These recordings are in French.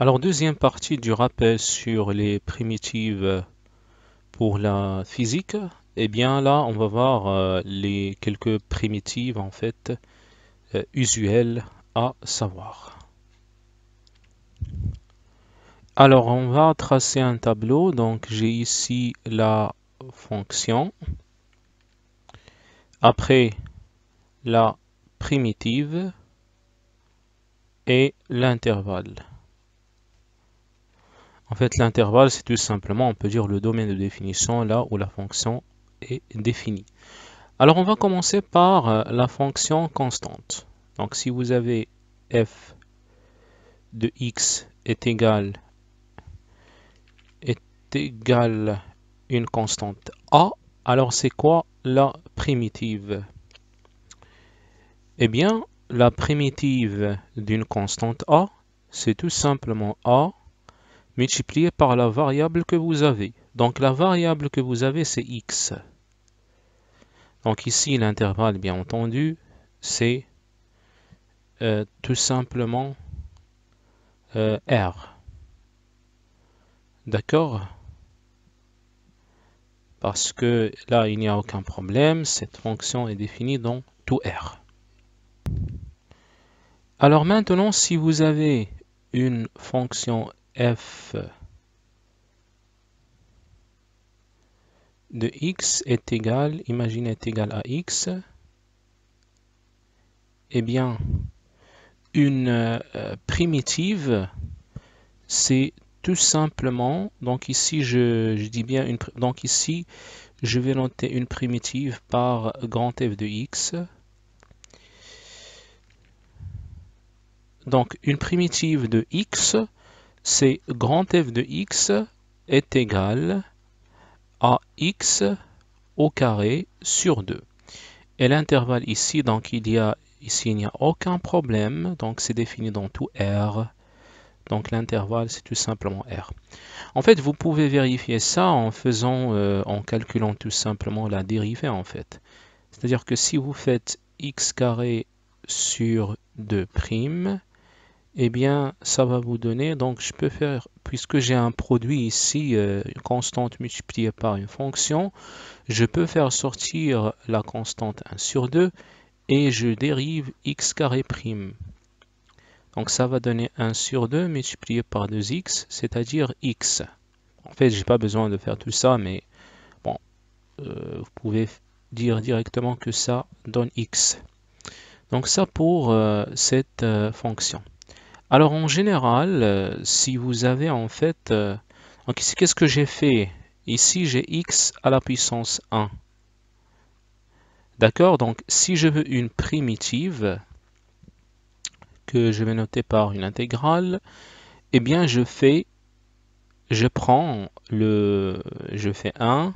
Alors, deuxième partie du rappel sur les primitives pour la physique. et eh bien, là, on va voir euh, les quelques primitives, en fait, euh, usuelles à savoir. Alors, on va tracer un tableau. Donc, j'ai ici la fonction. Après, la primitive et l'intervalle. En fait, l'intervalle, c'est tout simplement, on peut dire, le domaine de définition là où la fonction est définie. Alors, on va commencer par euh, la fonction constante. Donc, si vous avez f de x est égal est égal une constante a, alors c'est quoi la primitive Eh bien, la primitive d'une constante a, c'est tout simplement a multiplié par la variable que vous avez. Donc la variable que vous avez, c'est x. Donc ici, l'intervalle, bien entendu, c'est euh, tout simplement euh, R. D'accord Parce que là, il n'y a aucun problème. Cette fonction est définie dans tout R. Alors maintenant, si vous avez une fonction f de x est égal, imagine est égal à x, eh bien, une euh, primitive, c'est tout simplement, donc ici je, je dis bien, une, donc ici je vais noter une primitive par grand f de x. Donc une primitive de x, c'est grand f de x est égal à x au carré sur 2. Et l'intervalle ici, donc il y a ici il n'y a aucun problème, donc c'est défini dans tout R. Donc l'intervalle c'est tout simplement R. En fait, vous pouvez vérifier ça en faisant, euh, en calculant tout simplement la dérivée en fait. C'est-à-dire que si vous faites x carré sur 2 prime, eh bien, ça va vous donner, donc je peux faire, puisque j'ai un produit ici, une euh, constante multipliée par une fonction, je peux faire sortir la constante 1 sur 2 et je dérive x carré prime. Donc ça va donner 1 sur 2 multiplié par 2x, c'est-à-dire x. En fait, j'ai pas besoin de faire tout ça, mais bon, euh, vous pouvez dire directement que ça donne x. Donc ça pour euh, cette fonction. Alors en général, euh, si vous avez en fait... Euh, donc ici, qu'est-ce que j'ai fait Ici, j'ai x à la puissance 1. D'accord Donc si je veux une primitive, que je vais noter par une intégrale, eh bien je fais... Je prends le... Je fais 1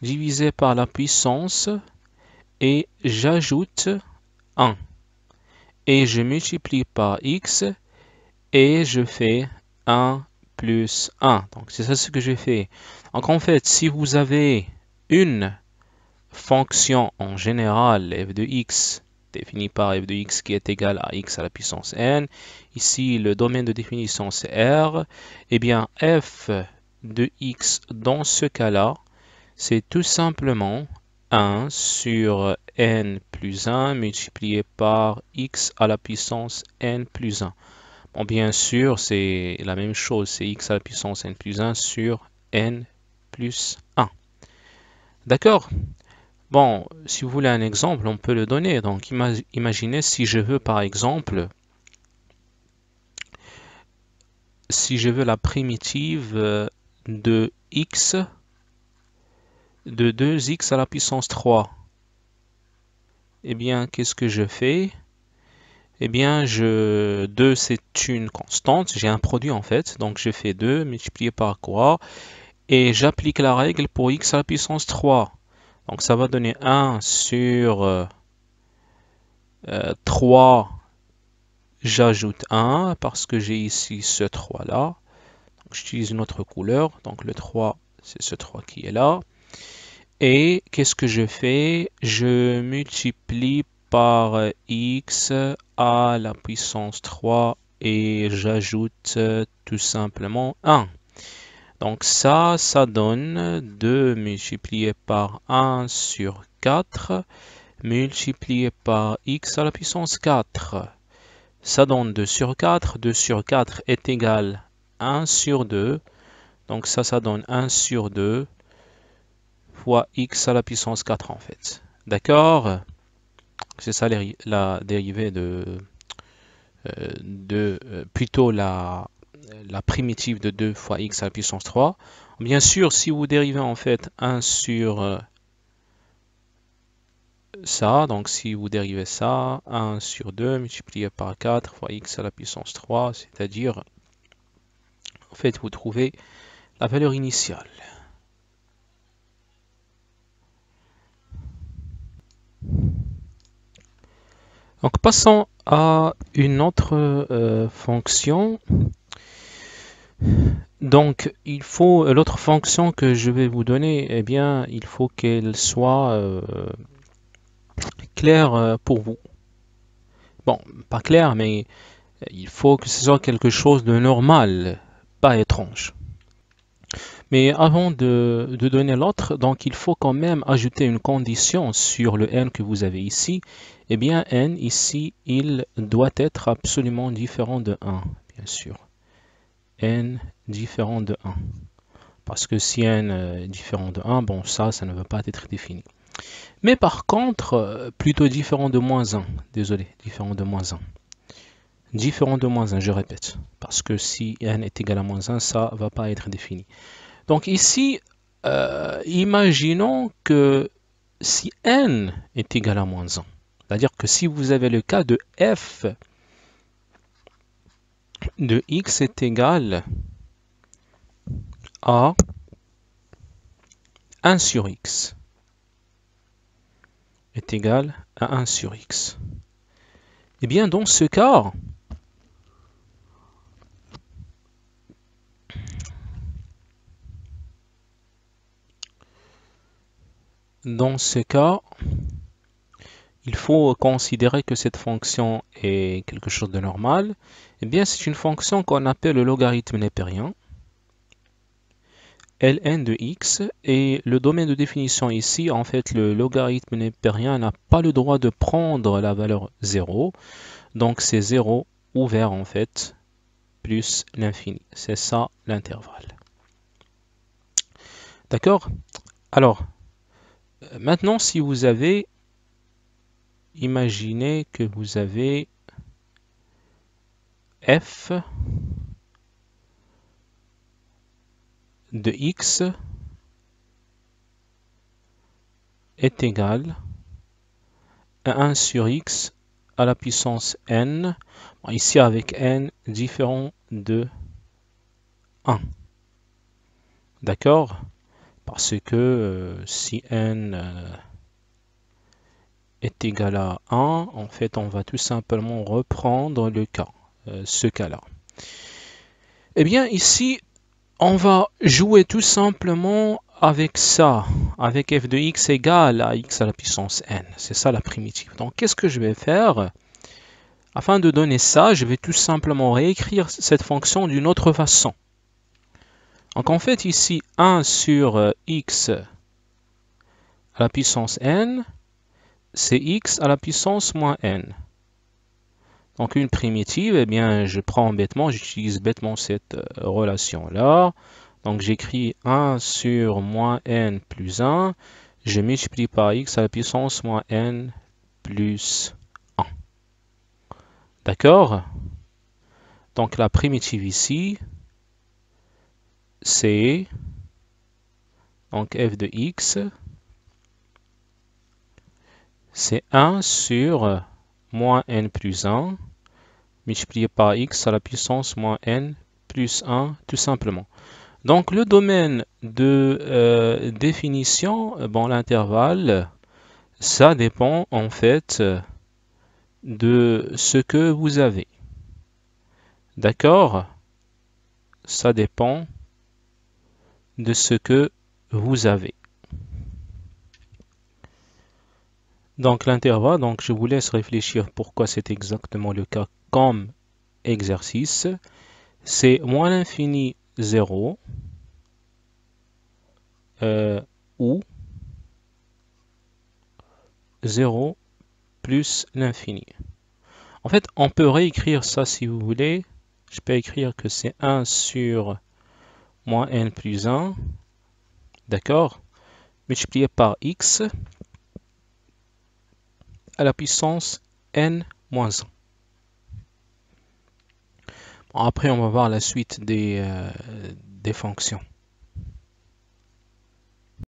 divisé par la puissance et j'ajoute 1. Et je multiplie par x et je fais 1 plus 1. Donc, c'est ça ce que j'ai fait. Donc, en fait, si vous avez une fonction en général, f de x définie par f de x qui est égal à x à la puissance n, ici, le domaine de définition, c'est r, et eh bien, f de x dans ce cas-là, c'est tout simplement 1 sur n plus 1 multiplié par x à la puissance n plus 1 bien sûr, c'est la même chose, c'est x à la puissance n plus 1 sur n plus 1. D'accord Bon, si vous voulez un exemple, on peut le donner. Donc, imaginez si je veux, par exemple, si je veux la primitive euh, de x de 2x à la puissance 3. Eh bien, qu'est-ce que je fais eh bien, 2 c'est une constante, j'ai un produit en fait, donc je fais 2 multiplié par quoi Et j'applique la règle pour x à la puissance 3. Donc ça va donner 1 sur 3, euh, j'ajoute 1 parce que j'ai ici ce 3 là. J'utilise une autre couleur, donc le 3 c'est ce 3 qui est là. Et qu'est-ce que je fais Je multiplie par x à la puissance 3 et j'ajoute tout simplement 1. Donc ça, ça donne 2 multiplié par 1 sur 4 multiplié par x à la puissance 4. Ça donne 2 sur 4. 2 sur 4 est égal à 1 sur 2. Donc ça, ça donne 1 sur 2 fois x à la puissance 4 en fait. D'accord c'est ça la dérivée de, euh, euh, plutôt la, la primitive de 2 fois x à la puissance 3. Bien sûr, si vous dérivez en fait 1 sur euh, ça, donc si vous dérivez ça, 1 sur 2 multiplié par 4 fois x à la puissance 3, c'est-à-dire, en fait, vous trouvez la valeur initiale. Donc passons à une autre euh, fonction. Donc il faut euh, l'autre fonction que je vais vous donner, eh bien il faut qu'elle soit euh, claire pour vous. Bon, pas claire, mais il faut que ce soit quelque chose de normal, pas étrange. Mais avant de, donner l'autre, donc il faut quand même ajouter une condition sur le n que vous avez ici. Eh bien, n ici, il doit être absolument différent de 1, bien sûr. n différent de 1. Parce que si n est différent de 1, bon, ça, ça ne veut pas être défini. Mais par contre, euh, plutôt différent de moins 1. Désolé, différent de moins 1 différent de moins 1, je répète, parce que si n est égal à moins 1, ça va pas être défini. Donc ici, euh, imaginons que si n est égal à moins 1, c'est-à-dire que si vous avez le cas de f de x est égal à 1 sur x est égal à 1 sur x. Et eh bien dans ce cas, Dans ce cas, il faut considérer que cette fonction est quelque chose de normal. Eh bien, c'est une fonction qu'on appelle le logarithme népérien, ln de x, et le domaine de définition ici, en fait, le logarithme népérien n'a pas le droit de prendre la valeur 0, donc c'est 0 ouvert, en fait, plus l'infini. C'est ça l'intervalle. D'accord Alors, euh, maintenant, si vous avez, imaginez que vous avez f de x est égal à 1 sur x à la puissance n, ici avec n différent de 1. D'accord parce que euh, si n euh, est égal à 1, en fait, on va tout simplement reprendre le cas, euh, ce cas-là. Eh bien, ici, on va jouer tout simplement avec ça, avec f de x égale à x à la puissance n. C'est ça la primitive. Donc, qu'est-ce que je vais faire Afin de donner ça, je vais tout simplement réécrire cette fonction d'une autre façon. Donc en fait ici 1 sur euh, x à la puissance n, c'est x à la puissance moins n. Donc une primitive, eh bien je prends bêtement, j'utilise bêtement cette euh, relation-là. Donc j'écris 1 sur moins n plus 1, je multiplie par x à la puissance moins n plus 1. D'accord Donc la primitive ici, C, donc f de x, c'est 1 sur moins n plus 1, multiplié par x à la puissance moins n plus 1, tout simplement. Donc le domaine de euh, définition, bon l'intervalle, ça dépend en fait de ce que vous avez. D'accord Ça dépend de ce que vous avez. Donc l'intervalle, donc je vous laisse réfléchir pourquoi c'est exactement le cas comme exercice. C'est moins l'infini 0 euh, ou 0 plus l'infini. En fait, on peut réécrire ça si vous voulez. Je peux écrire que c'est 1 sur moins n plus 1, d'accord, multiplié par x à la puissance n moins 1. après, on va voir la suite des, euh, des fonctions.